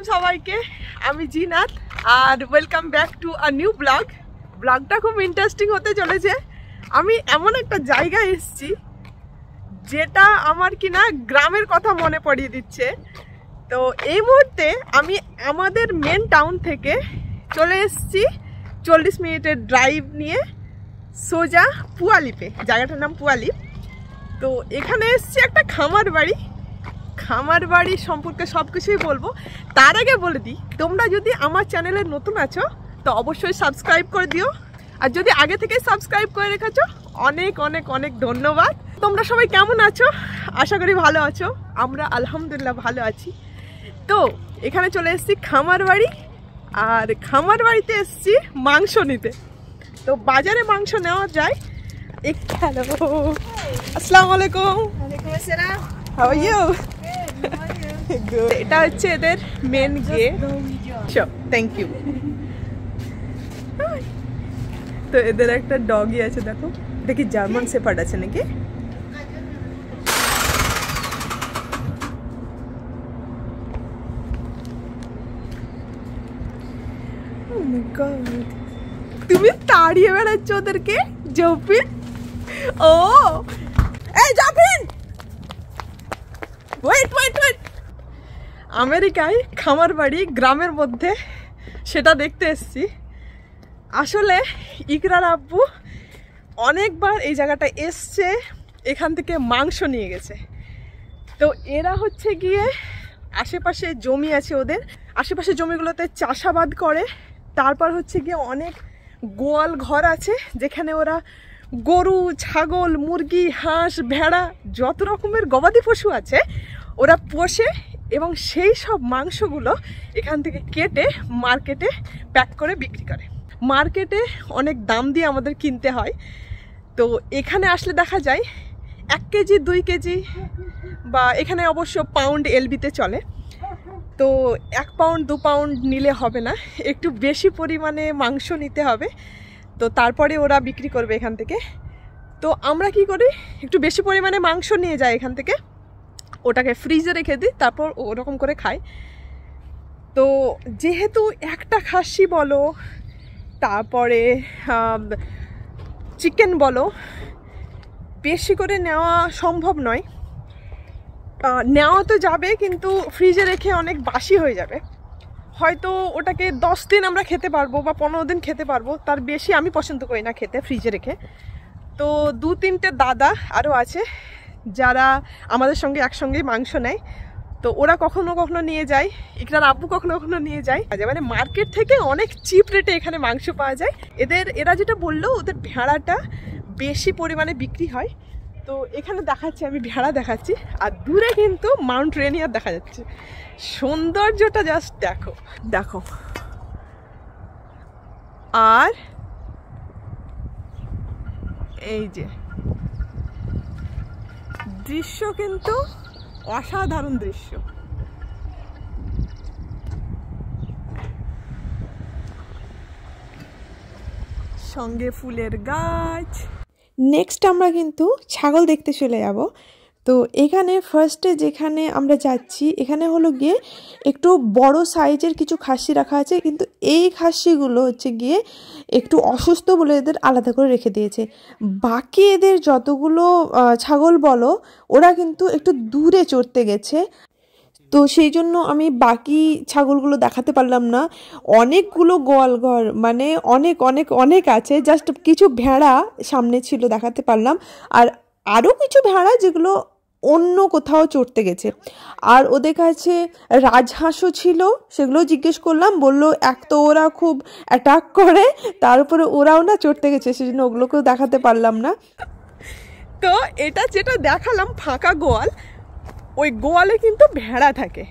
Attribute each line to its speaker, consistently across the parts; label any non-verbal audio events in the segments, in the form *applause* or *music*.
Speaker 1: আলাইকুম সবাইকে আমি জিনাত আর welcome back to a new vlog ব্লগটা খুব ইন্টারেস্টিং হতে চলেছে আমি এমন একটা জায়গায় এসছি যেটা আমার কি না গ্রামের কথা মনে পড়িয়ে দিচ্ছে তো এই মুহূর্তে আমি আমাদের মেন টাউন থেকে চলে এসছি চল্লিশ মিনিটের ড্রাইভ নিয়ে সোজা পুয়ালিপে জায়গাটার নাম পুয়ালিপ তো এখানে এসছি একটা খামার বাড়ি খামার বাড়ি সম্পর্কে সব কিছুই বলবো তার আগে বলে দিই তোমরা যদি আমার চ্যানেলে নতুন আছো তো অবশ্যই সাবস্ক্রাইব করে দিও আর যদি আগে থেকে সাবস্ক্রাইব করে রেখেছো অনেক অনেক অনেক ধন্যবাদ তোমরা সবাই কেমন আছো আশা করি ভালো আছো আমরা আলহামদুলিল্লাহ ভালো আছি তো এখানে চলে এসেছি খামার বাড়ি আর খামার বাড়িতে এসেছি মাংস নিতে তো বাজারে মাংস নেওয়া যায় হ্যালো আসসালামু আলাইকুম ওয়ালাইকুম হাউ ইউ গুড এটা হচ্ছে এদের main gate show thank you তো এদের একটা ডগি আছে দেখো এটা কি জার্মান সেফার্ড আছে নাকি তুমি তাড়িয়ে বেড়াচ্ছ ওদেরকে জৌপিন ও ওয়েট ওয়েট ওয়েট আমেরিকায় খামার বাড়ি গ্রামের মধ্যে সেটা দেখতে এসছি আসলে ইকরার আব্বু অনেকবার এই জায়গাটা এসছে এখান থেকে মাংস নিয়ে গেছে তো এরা হচ্ছে গিয়ে আশেপাশে জমি আছে ওদের আশেপাশে জমিগুলোতে চাষাবাদ করে তারপর হচ্ছে গিয়ে অনেক গোয়াল ঘর আছে যেখানে ওরা গরু ছাগল মুরগি হাঁস ভেড়া যত রকমের গবাদি পশু আছে ওরা পোষে এবং সেই সব মাংসগুলো এখান থেকে কেটে মার্কেটে প্যাক করে বিক্রি করে মার্কেটে অনেক দাম দিয়ে আমাদের কিনতে হয় তো এখানে আসলে দেখা যায় এক কেজি দুই কেজি বা এখানে অবশ্য পাউন্ড এলবিতে চলে তো এক পাউন্ড দু পাউন্ড নিলে হবে না একটু বেশি পরিমাণে মাংস নিতে হবে তো তারপরে ওরা বিক্রি করবে এখান থেকে তো আমরা কি করি একটু বেশি পরিমাণে মাংস নিয়ে যাই এখান থেকে ওটাকে ফ্রিজে রেখে দিই তারপর ওরকম করে খাই তো যেহেতু একটা খাসি বলো তারপরে চিকেন বলো বেশি করে নেওয়া সম্ভব নয় নেওয়া তো যাবে কিন্তু ফ্রিজে রেখে অনেক বাসি হয়ে যাবে হয়তো ওটাকে দশ দিন আমরা খেতে পারবো বা পনেরো দিন খেতে পারবো তার বেশি আমি পছন্দ করি না খেতে ফ্রিজে রেখে তো দু তিনটে দাদা আরও আছে যারা আমাদের সঙ্গে একসঙ্গেই মাংস নেয় তো ওরা কখনো কখনো নিয়ে যায় এখানে আব্বু কখনো কখনো নিয়ে যায় আচ্ছা, মানে মার্কেট থেকে অনেক চিপ রেটে এখানে মাংস পাওয়া যায় এদের এরা যেটা বললো ওদের ভেড়াটা বেশি পরিমাণে বিক্রি হয় তো এখানে দেখাচ্ছি আমি ভেড়া দেখাচ্ছি আর দূরে কিন্তু মাউন্ট রেনিয়ার দেখা যাচ্ছে সৌন্দর্যটা জাস্ট দেখো দেখো আর এই যে দৃশ্য কিন্তু অসাধারণ দৃশ্য সঙ্গে ফুলের গাছ নেক্সট আমরা কিন্তু ছাগল দেখতে চলে যাব তো এখানে ফার্স্টে যেখানে আমরা যাচ্ছি এখানে হলো গিয়ে একটু বড় সাইজের কিছু খাসি রাখা আছে কিন্তু এই খাসিগুলো হচ্ছে গিয়ে একটু অসুস্থ বলে এদের আলাদা করে রেখে দিয়েছে বাকি এদের যতগুলো ছাগল বলো ওরা কিন্তু একটু দূরে চড়তে গেছে তো সেই জন্য আমি বাকি ছাগলগুলো দেখাতে পারলাম না অনেকগুলো গোয়ালঘর মানে অনেক অনেক অনেক আছে জাস্ট কিছু ভেড়া সামনে ছিল দেখাতে পারলাম আর আরও কিছু ভেড়া যেগুলো অন্য কোথাও চড়তে গেছে আর ওদের কাছে রাজহাঁসও ছিল সেগুলো জিজ্ঞেস করলাম বলল এক তো ওরা খুব অ্যাটাক করে তারপরে ওরাও না চড়তে গেছে সেজন্য ওগুলোকেও দেখাতে পারলাম না তো এটা যেটা দেখালাম ফাঁকা গোয়াল ওই গোয়ালে কিন্তু ভেড়া থাকে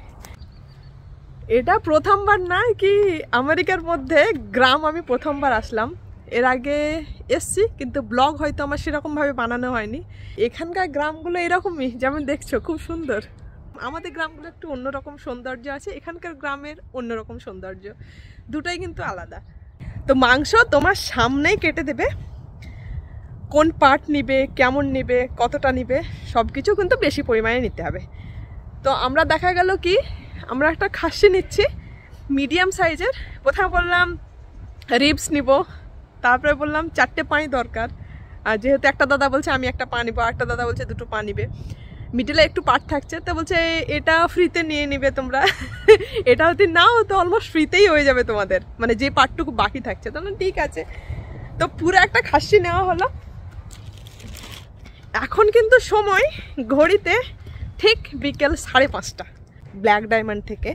Speaker 1: এটা প্রথমবার না কি আমেরিকার মধ্যে গ্রাম আমি প্রথমবার আসলাম এর আগে এসছি কিন্তু ব্লগ হয়তো আমার সেরকমভাবে বানানো হয়নি এখানকার গ্রামগুলো এরকমই যেমন দেখছো খুব সুন্দর আমাদের গ্রামগুলো একটু অন্যরকম সৌন্দর্য আছে এখানকার গ্রামের অন্যরকম সৌন্দর্য দুটাই কিন্তু আলাদা তো মাংস তোমার সামনেই কেটে দেবে কোন পার্ট নিবে কেমন নিবে কতটা নিবে সব কিছু কিন্তু বেশি পরিমাণে নিতে হবে তো আমরা দেখা গেল কি আমরা একটা খাসি নিচ্ছি মিডিয়াম সাইজের প্রথমে বললাম রিবস নিব তারপরে বললাম চারটে পানি দরকার আর যেহেতু একটা দাদা বলছে আমি একটা পা নিবো একটা দাদা বলছে দুটো পা নিবে মিডিলে একটু পাট থাকছে তো বলছে এটা ফ্রিতে নিয়ে নিবে তোমরা *laughs* এটা হতে নাও তো অলমোস্ট ফ্রিতেই হয়ে যাবে তোমাদের মানে যে পাটটুকু বাকি থাকছে তাহলে ঠিক আছে তো পুরো একটা খাসি নেওয়া হলো এখন কিন্তু সময় ঘড়িতে ঠিক বিকেল সাড়ে পাঁচটা ব্ল্যাক ডায়মন্ড থেকে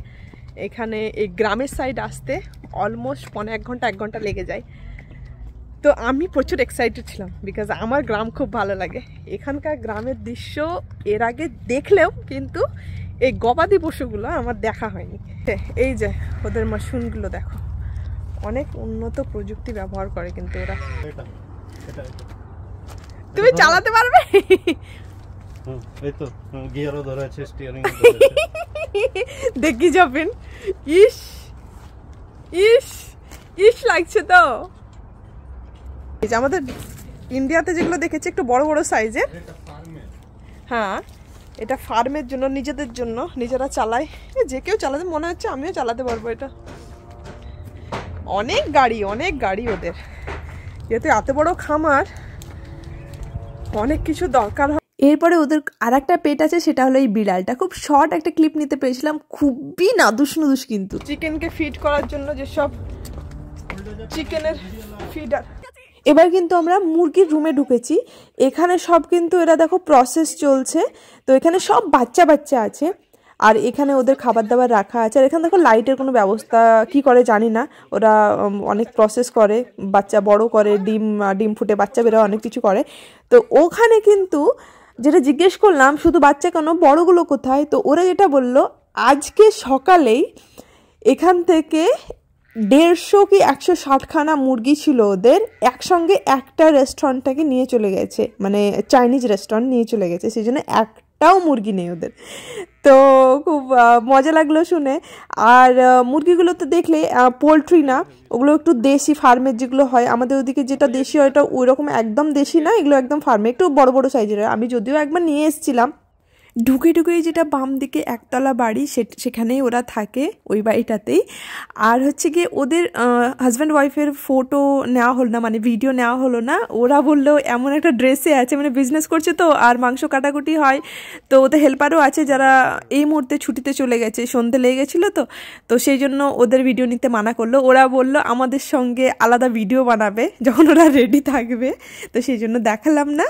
Speaker 1: এখানে এই গ্রামের সাইড আসতে অলমোস্ট পনেরো এক ঘন্টা এক ঘন্টা লেগে যায় তো আমি প্রচুর এক্সাইটেড ছিলাম বিকজ আমার গ্রাম খুব ভালো লাগে এখানকার গ্রামের দৃশ্য এর আগে দেখলেও কিন্তু এই গবাদি পশুগুলো আমার দেখা হয়নি এই যে ওদের মাশরুমগুলো দেখো অনেক উন্নত প্রযুক্তি ব্যবহার করে কিন্তু ওরা তুমি চালাতে পারবে দেখি যাবেন ইস ইস ইস লাগছে তো আমাদের ইন্ডিয়াতে যেগুলো দেখেছি একটু বড় বড় সাইজের হ্যাঁ এটা ফার্মের জন্য নিজেদের জন্য নিজেরা চালায় যে কেউ চালাতে মনে হচ্ছে আমিও চালাতে পারবো এটা অনেক গাড়ি অনেক গাড়ি ওদের যেহেতু এত বড় খামার অনেক কিছু দরকার হয় এরপরে ওদের আর একটা পেট আছে সেটা হলো এই বিড়ালটা খুব শর্ট একটা ক্লিপ নিতে পেরেছিলাম খুবই নাদুস নুদুস কিন্তু চিকেনকে ফিড করার জন্য যেসব চিকেনের ফিডার এবার কিন্তু আমরা মুরগির রুমে ঢুকেছি এখানে সব কিন্তু এরা দেখো প্রসেস চলছে তো এখানে সব বাচ্চা বাচ্চা আছে আর এখানে ওদের খাবার দাবার রাখা আছে আর এখানে দেখো লাইটের কোনো ব্যবস্থা কি করে জানি না ওরা অনেক প্রসেস করে বাচ্চা বড় করে ডিম ডিম ফুটে বাচ্চা বেরোয় অনেক কিছু করে তো ওখানে কিন্তু যেটা জিজ্ঞেস করলাম শুধু বাচ্চা কেন বড়গুলো কোথায় তো ওরা যেটা বলল আজকে সকালেই এখান থেকে দেড়শো কি একশো ষাটখানা মুরগি ছিল ওদের একসঙ্গে একটা রেস্টুরেন্টটাকে নিয়ে চলে গেছে মানে চাইনিজ রেস্টুরেন্ট নিয়ে চলে গেছে সেই জন্য একটাও মুরগি নেই ওদের তো খুব মজা লাগলো শুনে আর মুরগিগুলো তো দেখলে পোলট্রি না ওগুলো একটু দেশি ফার্মের যেগুলো হয় আমাদের ওদিকে যেটা দেশি হয় ওটা ওই রকম একদম দেশি না এগুলো একদম ফার্মে একটু বড় বড় সাইজের হয় আমি যদিও একবার নিয়ে এসেছিলাম ঢুকে ঢুকে যেটা বাম দিকে একতলা বাড়ি সেখানেই ওরা থাকে ওই বাড়িটাতেই আর হচ্ছে গিয়ে ওদের হাজব্যান্ড ওয়াইফের ফটো নেওয়া হলো না মানে ভিডিও নেওয়া হলো না ওরা বললো এমন একটা ড্রেসে আছে মানে বিজনেস করছে তো আর মাংস কাটাকুটি হয় তো ওদের হেল্পারও আছে যারা এই মুহূর্তে ছুটিতে চলে গেছে সন্ধে লেগে গেছিলো তো তো সেই জন্য ওদের ভিডিও নিতে মানা করলো ওরা বলল আমাদের সঙ্গে আলাদা ভিডিও বানাবে যখন ওরা রেডি থাকবে তো সেই জন্য দেখালাম না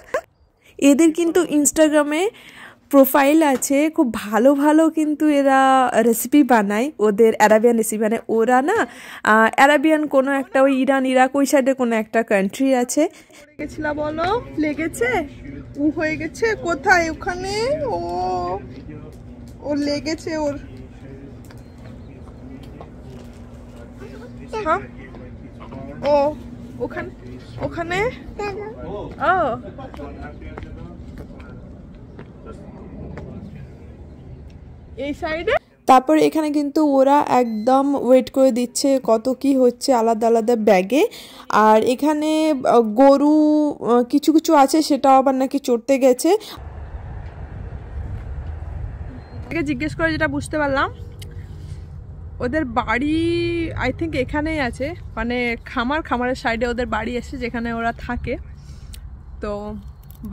Speaker 1: এদের কিন্তু ইনস্টাগ্রামে প্রোফাইল আছে খুব ভালো ভালো কিন্তু এরা রেসিপি বানায় ওদের অ্যারাবিয়ান রেসিপি মানে ওরা না অ্যারাবিয়ান কোনো একটা ওই ইরান ইরাক ওই সাইডে কোনো একটা কান্ট্রি আছে বলো লেগেছে উ হয়ে গেছে কোথায় ওখানে ও ও লেগেছে ওর হ্যাঁ? ও ওখানে ওখানে ও এই সাইডে তারপর এখানে কিন্তু ওরা একদম ওয়েট করে দিচ্ছে কত কি হচ্ছে আলাদা আলাদা ব্যাগে আর এখানে গরু কিছু কিছু আছে সেটাও আবার নাকি চড়তে গেছে জিজ্ঞেস করে যেটা বুঝতে পারলাম ওদের বাড়ি আই থিঙ্ক এখানেই আছে মানে খামার খামারের সাইডে ওদের বাড়ি আছে যেখানে ওরা থাকে তো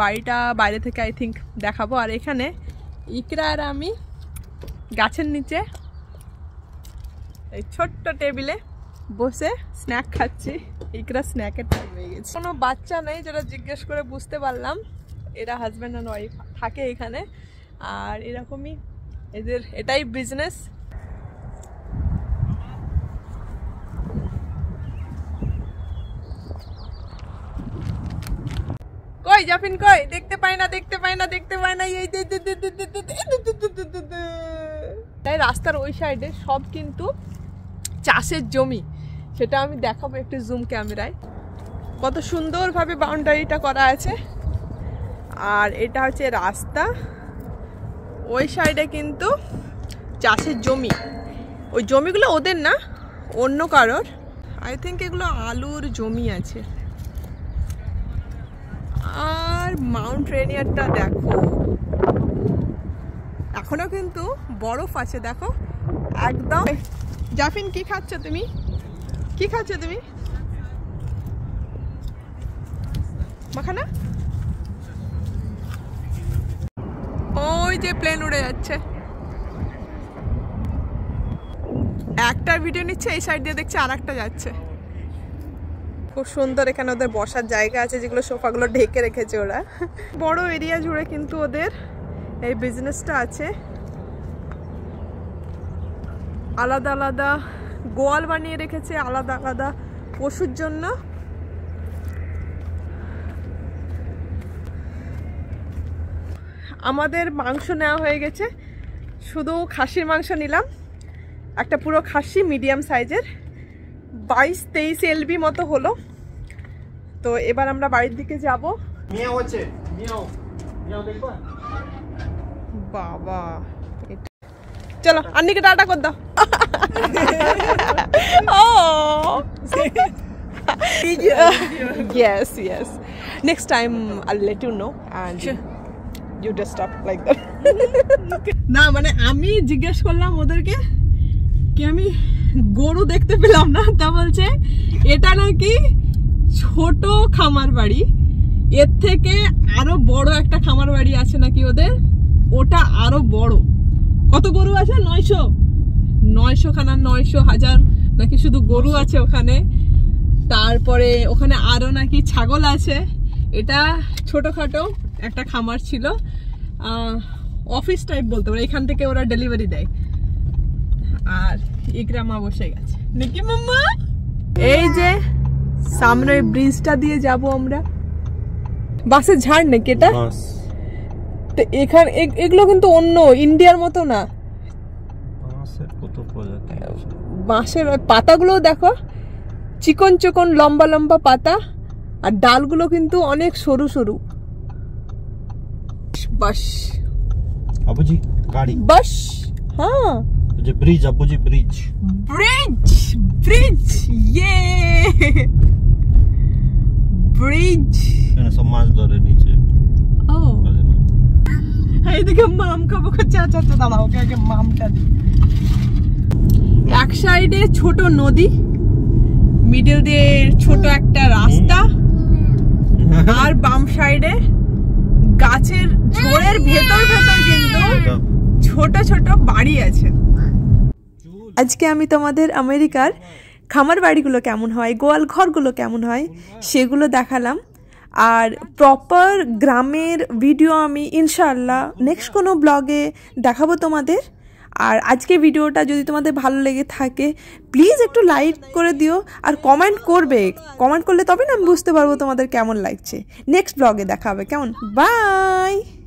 Speaker 1: বাড়িটা বাইরে থেকে আই থিঙ্ক দেখাবো আর এখানে ইকরা আর আমি গাছের নিচে এই ছোট্ট টেবিলে বসে স্ন্যাক খাচ্ছি ইকরা স্ন্যাকের টাইম হয়ে গেছে কোনো বাচ্চা নেই যেটা জিজ্ঞেস করে বুঝতে পারলাম এরা হাজব্যান্ড অ্যান্ড ওয়াইফ থাকে এখানে আর এরকমই এদের এটাই বিজনেস কই জাফিন কই দেখতে পাই না দেখতে পাই না দেখতে পাই না এই রাস্তার ওই সাইডে সব কিন্তু চাষের জমি সেটা আমি দেখাবো একটু জুম ক্যামেরায় কত সুন্দরভাবে বাউন্ডারিটা করা আছে আর এটা হচ্ছে রাস্তা ওই সাইডে কিন্তু চাষের জমি ওই জমিগুলো ওদের না অন্য কারোর আই থিঙ্ক এগুলো আলুর জমি আছে আর মাউন্ট রেনিয়ারটা দেখো এখনো কিন্তু বরফ আছে দেখো একদম জাফিন কি খাচ্ছ তুমি কি খাচ্ছ তুমি মাখানা ওই যে প্লেন উড়ে যাচ্ছে একটা ভিডিও নিচ্ছে এই সাইড দিয়ে দেখছে আর একটা যাচ্ছে খুব সুন্দর এখানে ওদের বসার জায়গা আছে যেগুলো সোফাগুলো ঢেকে রেখেছে ওরা বড় এরিয়া জুড়ে কিন্তু ওদের এই বিজনেসটা আছে আলাদা আলাদা গোয়াল বানিয়ে রেখেছে আলাদা আলাদা পশুর জন্য আমাদের মাংস নেওয়া হয়ে গেছে শুধু খাসির মাংস নিলাম একটা পুরো খাসি মিডিয়াম সাইজের বাইশ তেইশ এলবি মতো হলো তো এবার আমরা বাড়ির দিকে যাবো মিয়া হচ্ছে দেখবা বাবা চলো আন্নিকে টাটা কর দাও *laughs* ও yes yes next time i'll let you know and sure. you just stop like that *laughs* না মানে আমি জিজ্ঞেস করলাম ওদেরকে কি আমি গরু দেখতে পেলাম না তা বলছে এটা নাকি ছোট খামার বাড়ি এর থেকে আরো বড় একটা খামার বাড়ি আছে নাকি ওদের ওটা আরো বড় কত গরু আছে নয়শো নয়শো খানা নয়শো হাজার নাকি শুধু গরু আছে ওখানে তারপরে ওখানে আরও নাকি ছাগল আছে এটা ছোটোখাটো একটা খামার ছিল অফিস টাইপ বলতে পারে এখান থেকে ওরা ডেলিভারি দেয় আর ইকরামা বসে গেছে নাকি মাম্মা এই যে সামনে ব্রিজটা দিয়ে যাব আমরা বাসের ঝাড় নাকি এটা তো এখানে এগুলো কিন্তু অন্য ইন্ডিয়ার মতো না বাঁশের পাতাগুলো দেখো চিকন চিকন লম্বা লম্বা পাতা আর ডালগুলো কিন্তু অনেক সরু সরু বাস আবুজি গাড়ি বাস হ্যাঁ যে ব্রিজ আবুজি ব্রিজ ব্রিজ ব্রিজ ইয়ে ব্রিজ এখানে সব মাছ ধরে নিচে ও এইদিকে মাম খাবো আচ্ছা, আচ্ছা আচ্ছা দাঁড়াও ওকে আগে মামটা এক সাইডে ছোট নদী মিডল দিয়ে ছোট একটা রাস্তা আর বাম সাইডে গাছের ঝোড়ের ভেতর ভেতর কিন্তু ছোট ছোট বাড়ি আছে আজকে আমি তোমাদের আমেরিকার খামার বাড়িগুলো কেমন হয় গোয়াল ঘরগুলো কেমন হয় সেগুলো দেখালাম আর প্রপার গ্রামের ভিডিও আমি ইনশাআল্লাহ নেক্সট কোনো ব্লগে দেখাবো তোমাদের আর আজকে ভিডিওটা যদি তোমাদের ভালো লেগে থাকে প্লিজ একটু লাইক করে দিও আর কমেন্ট করবে কমেন্ট করলে তবে না আমি বুঝতে পারবো তোমাদের কেমন লাগছে নেক্সট ব্লগে দেখা হবে কেমন বাই